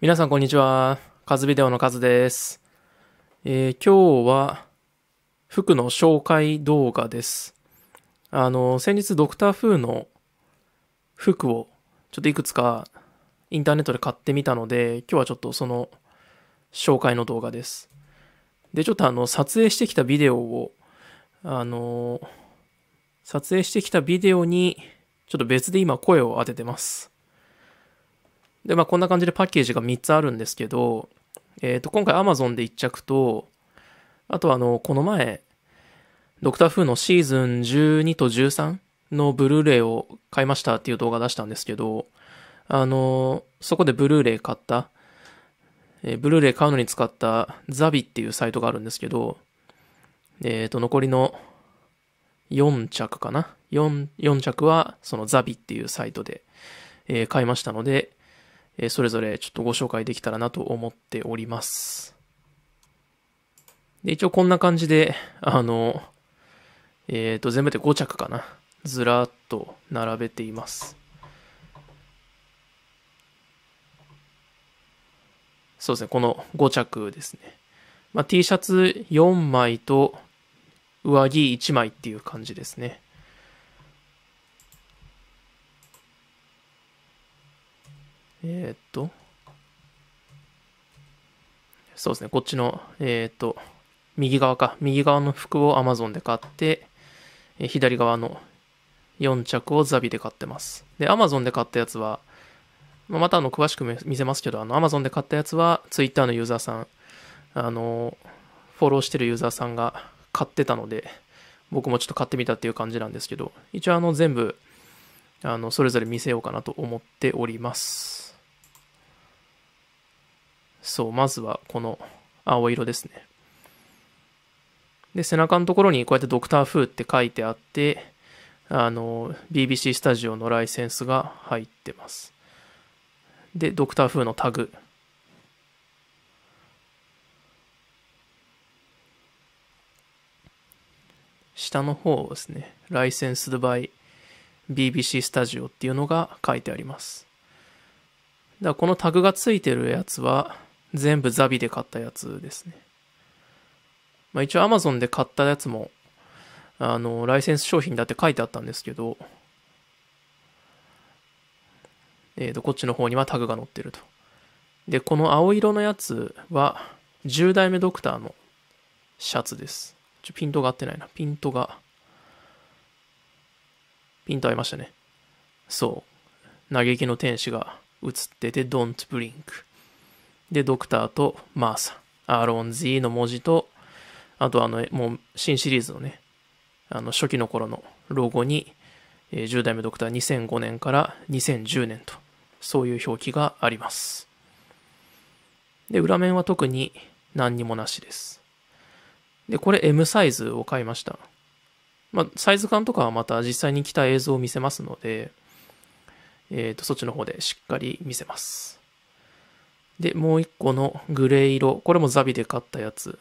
皆さんこんにちは。カズビデオのカズです。えー、今日は服の紹介動画です。あの、先日ドクターフーの服をちょっといくつかインターネットで買ってみたので、今日はちょっとその紹介の動画です。で、ちょっとあの、撮影してきたビデオを、あの、撮影してきたビデオに、ちょっと別で今声を当ててます。で、まあ、こんな感じでパッケージが3つあるんですけど、えっ、ー、と、今回 Amazon で1着と、あとあの、この前、ドクターーのシーズン12と13のブルーレイを買いましたっていう動画出したんですけど、あの、そこでブルーレイ買った、えー、ブルーレイ買うのに使ったザビっていうサイトがあるんですけど、えっ、ー、と、残りの4着かな ?4、4着はそのザビっていうサイトで、えー、買いましたので、えそれぞれちょっとご紹介できたらなと思っております。で、一応こんな感じで、あの、えっ、ー、と、全部で5着かな。ずらっと並べています。そうですね、この5着ですね。まあ、T シャツ4枚と上着1枚っていう感じですね。えー、っと、そうですね、こっちの、えー、っと、右側か、右側の服を Amazon で買って、え左側の4着をザビで買ってます。で、Amazon で買ったやつは、まあ、またあの詳しく見せますけど、あの Amazon で買ったやつは Twitter のユーザーさん、あの、フォローしてるユーザーさんが買ってたので、僕もちょっと買ってみたっていう感じなんですけど、一応あの全部、あの、それぞれ見せようかなと思っております。そう、まずはこの青色ですね。で、背中のところにこうやってドクターフーって書いてあって、あの、BBC スタジオのライセンスが入ってます。で、ドクターフーのタグ。下の方ですね、ライセンスバイ BBC スタジオっていうのが書いてあります。だからこのタグがついてるやつは、全部ザビで買ったやつですね。まあ一応 Amazon で買ったやつも、あの、ライセンス商品だって書いてあったんですけど、えっ、ー、と、こっちの方にはタグが載ってると。で、この青色のやつは、10代目ドクターのシャツです。ちょ、ピントが合ってないな。ピントが、ピント合いましたね。そう。嘆きの天使が映ってて、Don't Blink。で、ドクターとマーサ、アーロン Z の文字と、あとあの、もう新シリーズのね、あの初期の頃のロゴに、えー、10代目ドクター2005年から2010年と、そういう表記があります。で、裏面は特に何にもなしです。で、これ M サイズを買いました。まあ、サイズ感とかはまた実際に来た映像を見せますので、えっ、ー、と、そっちの方でしっかり見せます。で、もう一個のグレー色。これもザビで買ったやつ。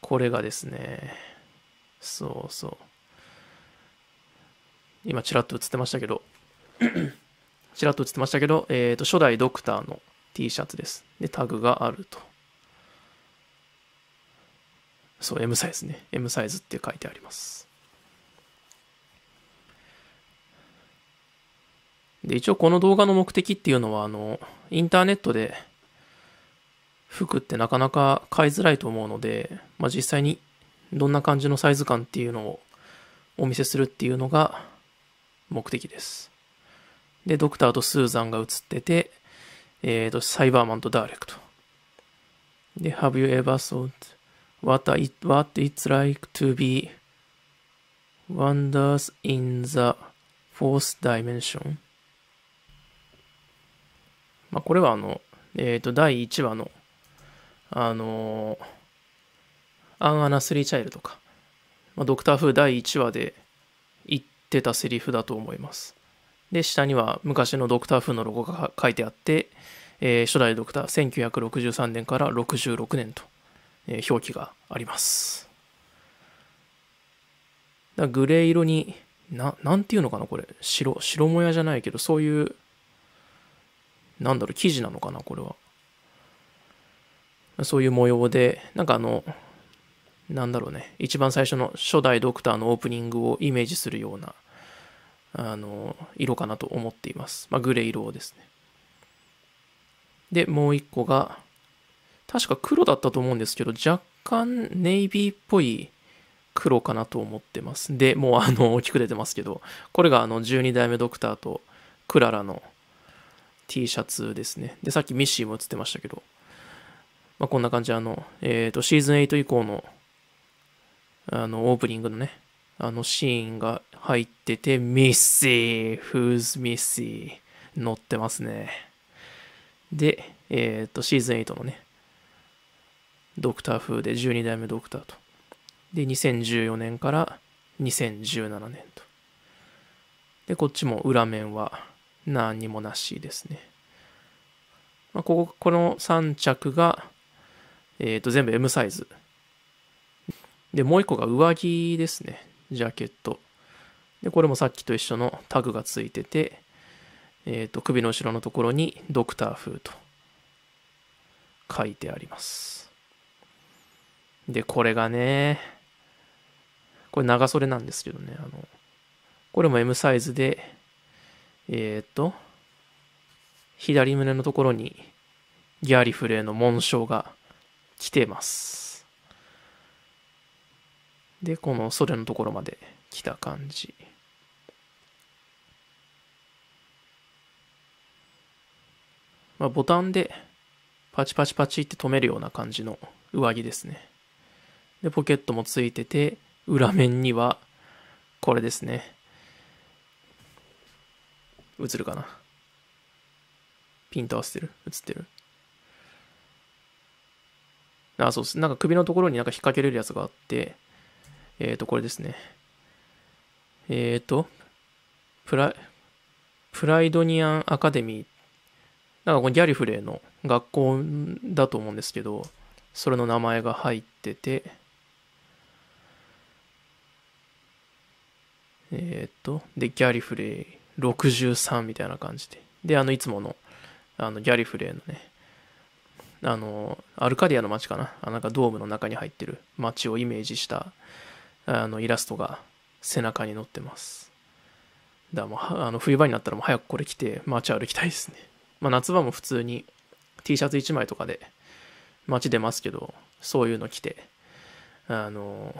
これがですね、そうそう。今、ちらっと映ってましたけど、ちらっと映ってましたけど、えっ、ー、と、初代ドクターの T シャツです。で、タグがあると。そう、M サイズね。M サイズって書いてあります。で、一応この動画の目的っていうのは、あの、インターネットで服ってなかなか買いづらいと思うので、まあ、実際にどんな感じのサイズ感っていうのをお見せするっていうのが目的です。で、ドクターとスーザンが映ってて、えっ、ー、と、サイバーマンとダーレクト。で、Have you ever thought what, it, what it's like to be wonders in the fourth dimension? まあ、これはあの、えっ、ー、と、第1話の、あのー、アンアナスリーチャイルとか、まあ、ドクターフー第1話で言ってたセリフだと思います。で、下には昔のドクターフーのロゴが書いてあって、えー、初代ドクター1963年から66年と、えー、表記があります。だグレー色に、な、なんていうのかな、これ。白、白もやじゃないけど、そういうなんだろう、生地なのかな、これは。そういう模様で、なんかあの、なんだろうね、一番最初の初代ドクターのオープニングをイメージするような、あの、色かなと思っています。まあ、グレー色ですね。で、もう一個が、確か黒だったと思うんですけど、若干ネイビーっぽい黒かなと思ってます。で、もうあの、大きく出てますけど、これがあの、12代目ドクターとクララの T シャツですね。で、さっきミッシーも映ってましたけど、まあ、こんな感じあの、えっ、ー、と、シーズン8以降の、あの、オープニングのね、あのシーンが入ってて、ミッシー !Who's ミッシー乗ってますね。で、えっ、ー、と、シーズン8のね、ドクター風で12代目ドクターと。で、2014年から2017年と。で、こっちも裏面は、何にもなしですね。まあ、ここ、この3着が、えっ、ー、と、全部 M サイズ。で、もう1個が上着ですね。ジャケット。で、これもさっきと一緒のタグがついてて、えっ、ー、と、首の後ろのところにドクター風と書いてあります。で、これがね、これ長袖なんですけどね、あの、これも M サイズで、えっ、ー、と、左胸のところにギャリフレーの紋章が来てます。で、この袖のところまで来た感じ。まあ、ボタンでパチパチパチって止めるような感じの上着ですね。で、ポケットもついてて、裏面にはこれですね。映るかなピント合わせてる映ってるあ、そうです。なんか首のところになんか引っ掛けれるやつがあって、えっ、ー、と、これですね。えっ、ー、と、プライ、プライドニアンアカデミー。なんかこのギャリフレーの学校だと思うんですけど、それの名前が入ってて、えっ、ー、と、で、ギャリフレー。63みたいな感じで。で、あの、いつもの、あの、ギャリフレーのね、あの、アルカディアの街かな。あなんかドームの中に入ってる街をイメージした、あの、イラストが背中に載ってます。だもう、あの、冬場になったらもう早くこれ着て街歩きたいですね。まあ、夏場も普通に T シャツ1枚とかで街出ますけど、そういうの着て、あの、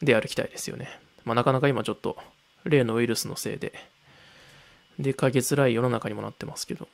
出歩きたいですよね。まあ、なかなか今ちょっと、例のウイルスのせいで、で、かげづらい世の中にもなってますけど。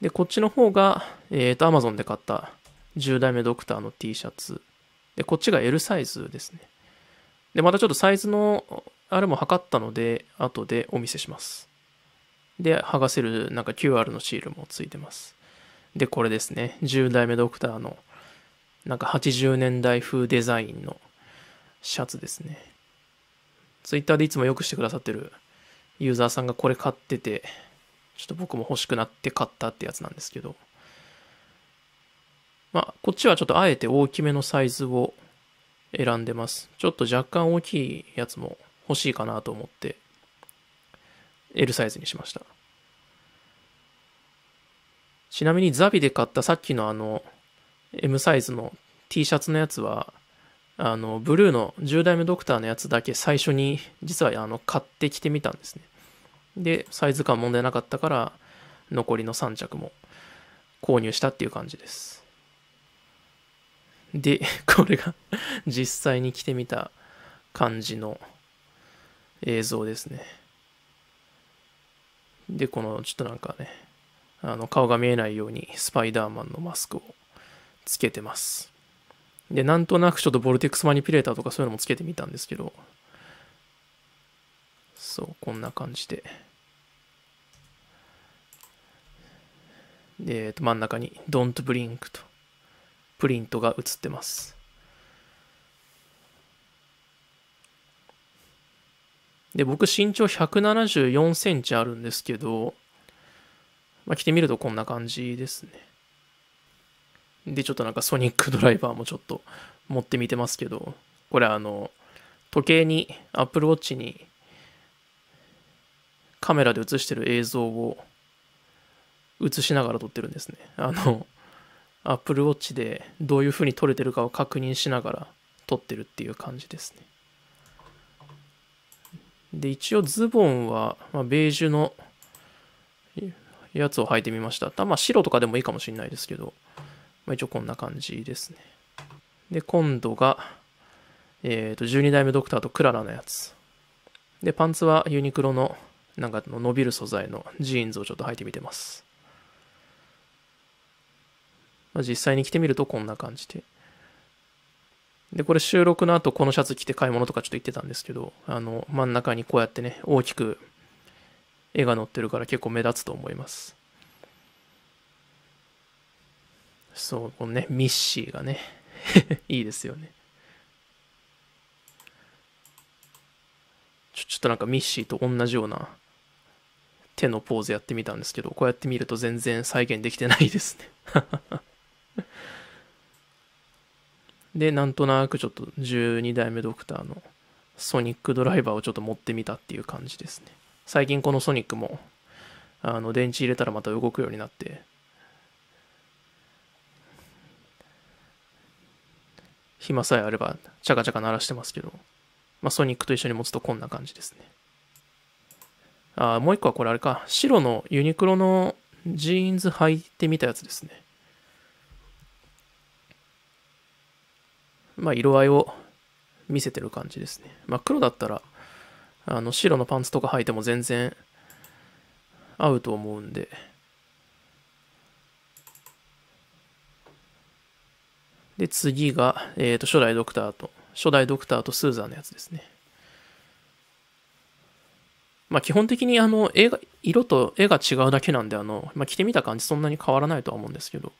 で、こっちの方が、えっ、ー、と、アマゾンで買った10代目ドクターの T シャツ。で、こっちが L サイズですね。で、またちょっとサイズの、あれも測ったので、後でお見せします。で、剥がせるなんか QR のシールもついてます。で、これですね。10代目ドクターの、なんか80年代風デザインのシャツですね。ツイッターでいつもよくしてくださってるユーザーさんがこれ買ってて、ちょっと僕も欲しくなって買ったってやつなんですけど、まあ、こっちはちょっとあえて大きめのサイズを選んでます。ちょっと若干大きいやつも欲しいかなと思って、L サイズにしました。ちなみにザビで買ったさっきのあの、M サイズの T シャツのやつは、あの、ブルーの10代目ドクターのやつだけ最初に実はあの買ってきてみたんですね。で、サイズ感問題なかったから、残りの3着も購入したっていう感じです。で、これが実際に着てみた感じの映像ですね。で、このちょっとなんかね、あの顔が見えないようにスパイダーマンのマスクをつけてます。で、なんとなくちょっとボルテックスマニピュレーターとかそういうのもつけてみたんですけど、そう、こんな感じで。で、えと、真ん中に Don't Blink とプリントが映ってます。で、僕身長174センチあるんですけど、まあ、着てみるとこんな感じですね。で、ちょっとなんかソニックドライバーもちょっと持ってみてますけど、これあの、時計に、Apple Watch にカメラで映してる映像を映しながら撮ってるんですね。あの、Apple Watch でどういう風に撮れてるかを確認しながら撮ってるっていう感じですね。で、一応ズボンは、まあ、ベージュのやつを履いてみました。まあ、白とかでもいいかもしれないですけど、まあ、一応こんな感じですね。で、今度が、えっ、ー、と、12代目ドクターとクララのやつ。で、パンツはユニクロの、なんか伸びる素材のジーンズをちょっと履いてみてます。まあ、実際に着てみるとこんな感じで。で、これ収録の後このシャツ着て買い物とかちょっと行ってたんですけど、あの、真ん中にこうやってね、大きく絵が載ってるから結構目立つと思います。そう、このね、ミッシーがね、いいですよね。ちょちょっとなんかミッシーと同じような手のポーズやってみたんですけど、こうやって見ると全然再現できてないですね。で、なんとなくちょっと12代目ドクターのソニックドライバーをちょっと持ってみたっていう感じですね。最近このソニックも、あの、電池入れたらまた動くようになって、暇さえあれば、チャカチャカ鳴らしてますけど、まあ、ソニックと一緒に持つとこんな感じですね。あ、もう一個はこれあれか。白のユニクロのジーンズ履いてみたやつですね。まあ、色合いを見せてる感じですね。まあ、黒だったら、あの、白のパンツとか履いても全然合うと思うんで、で、次が、えっ、ー、と、初代ドクターと、初代ドクターとスーザーのやつですね。まあ、基本的に、あの、絵が、色と絵が違うだけなんで、あの、まあ、着てみた感じそんなに変わらないとは思うんですけど、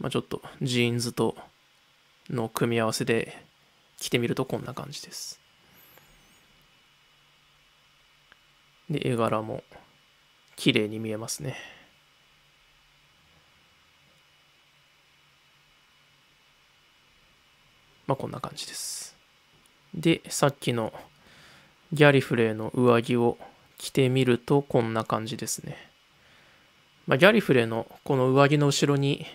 まあ、ちょっと、ジーンズとの組み合わせで着てみるとこんな感じです。で、絵柄も綺麗に見えますね。まあ、こんな感じです。で、さっきのギャリフレーの上着を着てみるとこんな感じですね。まあ、ギャリフレーのこの上着の後ろに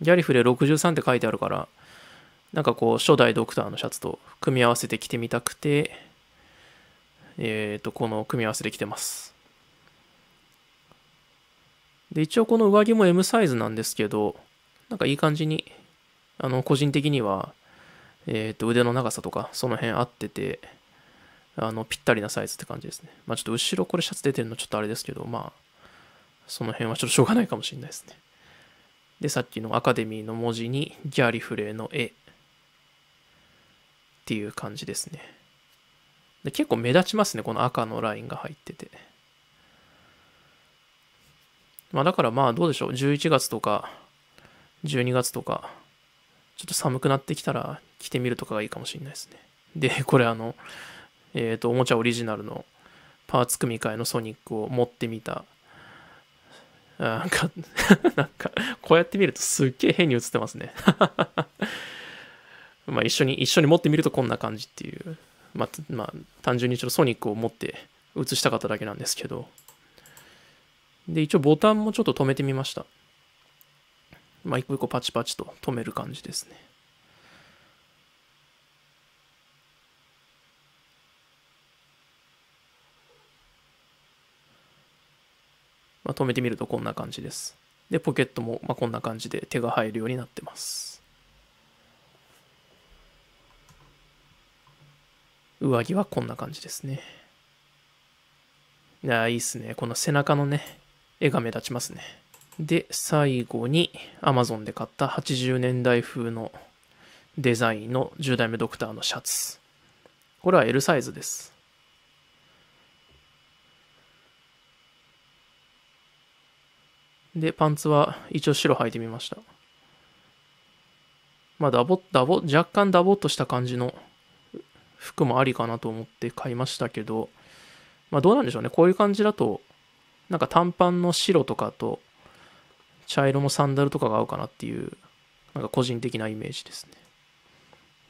ギャリフレー63って書いてあるから、なんかこう、初代ドクターのシャツと組み合わせて着てみたくて、えっ、ー、と、この組み合わせで着てます。で、一応この上着も M サイズなんですけど、なんかいい感じに、あの、個人的には、えっ、ー、と、腕の長さとか、その辺合ってて、あの、ぴったりなサイズって感じですね。まあちょっと後ろこれシャツ出てるのちょっとあれですけど、まあその辺はちょっとしょうがないかもしれないですね。で、さっきのアカデミーの文字に、ギャリフレーの絵。っていう感じですね。で結構目立ちますね、この赤のラインが入ってて。まあだからまあどうでしょう、11月とか12月とか、ちょっと寒くなってきたら着てみるとかがいいかもしれないですね。で、これあの、えっ、ー、と、おもちゃオリジナルのパーツ組み替えのソニックを持ってみた。なんか、なんか、こうやって見るとすっげえ変に映ってますね。まあ、一緒に一緒に持ってみるとこんな感じっていう、まあ、まあ、単純にちょっとソニックを持って映したかっただけなんですけどで一応ボタンもちょっと止めてみましたまあ一個一個パチパチと止める感じですねまあ、止めてみるとこんな感じです。で、ポケットもまあこんな感じで手が入るようになってます。上着はこんな感じですね。いや、いいっすね。この背中のね、絵が目立ちますね。で、最後に Amazon で買った80年代風のデザインの10代目ドクターのシャツ。これは L サイズです。で、パンツは一応白履いてみました。まあ、ダボ、ダボ、若干ダボっとした感じの服もありかなと思って買いましたけど、まあどうなんでしょうね。こういう感じだと、なんか短パンの白とかと、茶色のサンダルとかが合うかなっていう、なんか個人的なイメージですね。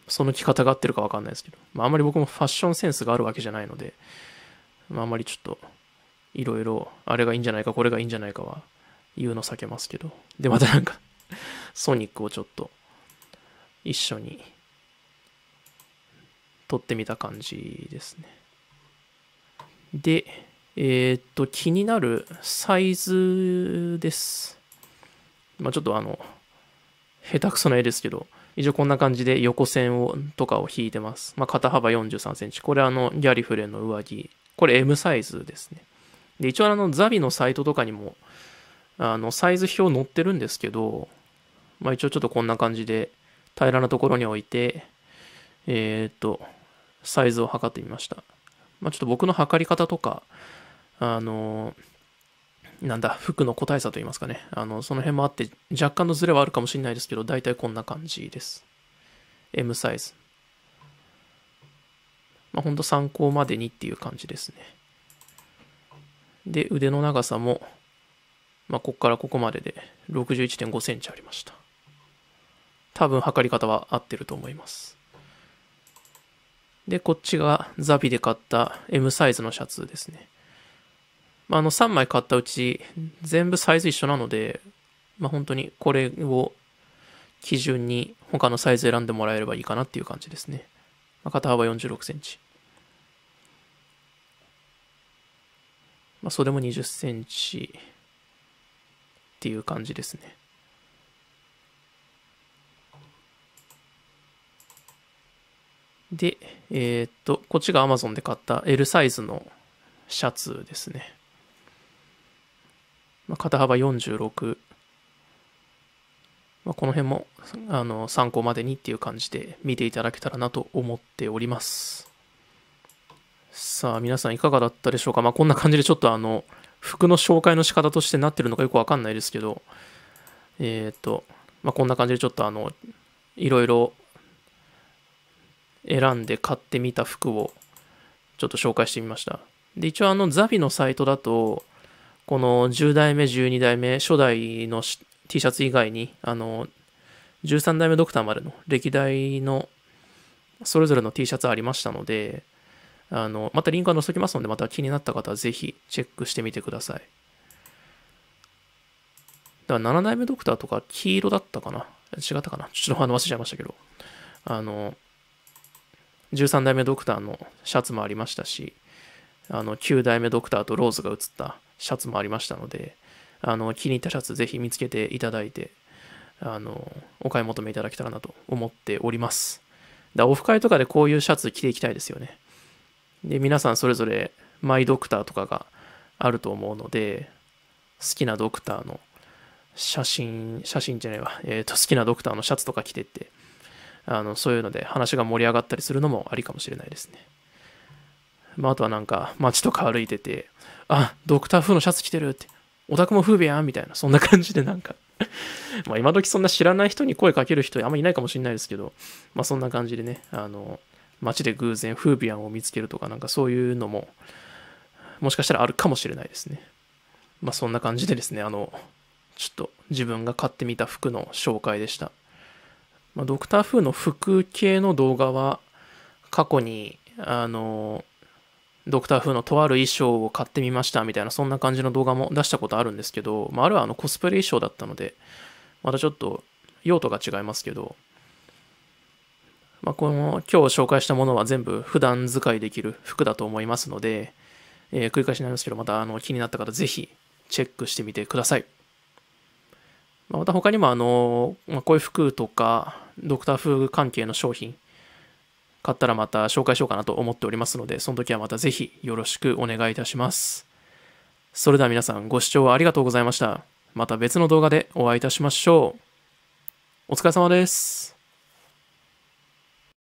その着方が合ってるかわかんないですけど、まああまり僕もファッションセンスがあるわけじゃないので、まああんまりちょっと、いろいろ、あれがいいんじゃないか、これがいいんじゃないかは、言うの避けますけど。で、またなんかソニックをちょっと、一緒に撮ってみた感じですね。で、えー、っと、気になるサイズです。まあ、ちょっとあの、下手くそな絵ですけど、一応こんな感じで横線をとかを引いてます。まあ、肩幅43センチ。これあの、ギャリフレの上着。これ M サイズですね。で、一応あの、ザビのサイトとかにも、あの、サイズ表載ってるんですけど、まあ、一応ちょっとこんな感じで、平らなところに置いて、えー、っと、サイズを測ってみました。まあ、ちょっと僕の測り方とか、あの、なんだ、服の個体差といいますかね。あの、その辺もあって、若干のズレはあるかもしれないですけど、大体こんな感じです。M サイズ。まあ、ほんと参考までにっていう感じですね。で、腕の長さも、まあ、ここからここまでで61.5センチありました。多分測り方は合ってると思います。で、こっちがザビで買った M サイズのシャツですね。まあ、あの3枚買ったうち全部サイズ一緒なので、まあ、本当にこれを基準に他のサイズ選んでもらえればいいかなっていう感じですね。まあ、肩幅46センチ。まあ、袖も20センチっていう感じですね。で、えー、っと、こっちが Amazon で買った L サイズのシャツですね。まあ、肩幅46。まあ、この辺もあの参考までにっていう感じで見ていただけたらなと思っております。さあ、皆さんいかがだったでしょうか。まあ、こんな感じでちょっとあの、服の紹介の仕方としてなってるのかよくわかんないですけど、えっ、と、まあ、こんな感じでちょっとあの、いろいろ選んで買ってみた服をちょっと紹介してみました。で、一応あのザビのサイトだと、この10代目、12代目、初代の T シャツ以外に、あの、13代目ドクターまでの歴代のそれぞれの T シャツありましたので、あの、またリンクは載せときますので、また気になった方はぜひチェックしてみてください。だから7代目ドクターとか黄色だったかな違ったかなちょっとあの忘れちゃいましたけど。あの、13代目ドクターのシャツもありましたし、あの、9代目ドクターとローズが写ったシャツもありましたので、あの、気に入ったシャツぜひ見つけていただいて、あの、お買い求めいただけたらなと思っております。だオフ会とかでこういうシャツ着ていきたいですよね。で、皆さんそれぞれマイドクターとかがあると思うので、好きなドクターの写真、写真じゃないわ、えっ、ー、と、好きなドクターのシャツとか着てって、あのそういうので話が盛り上がったりするのもありかもしれないですね。まあ、あとはなんか街とか歩いてて、あ、ドクター風のシャツ着てるって、オタクも風ビやンみたいな、そんな感じでなんか まあ今時そんな知らない人に声かける人あんまいないかもしれないですけど、まあそんな感じでね、あの、街で偶然フービアンを見つけるとかなんかそういうのも、もしかしたらあるかもしれないですね。まあそんな感じでですね、あの、ちょっと自分が買ってみた服の紹介でした。まあ、ドクター・フーの服系の動画は過去にあのドクター・フーのとある衣装を買ってみましたみたいなそんな感じの動画も出したことあるんですけど、まあ、あるはあのコスプレ衣装だったのでまたちょっと用途が違いますけど、まあ、この今日紹介したものは全部普段使いできる服だと思いますので、えー、繰り返しになりますけどまたあの気になった方ぜひチェックしてみてください。また他にもあの、まあ、こういう服とか、ドクターフー関係の商品、買ったらまた紹介しようかなと思っておりますので、その時はまたぜひよろしくお願いいたします。それでは皆さんご視聴ありがとうございました。また別の動画でお会いいたしましょう。お疲れ様です。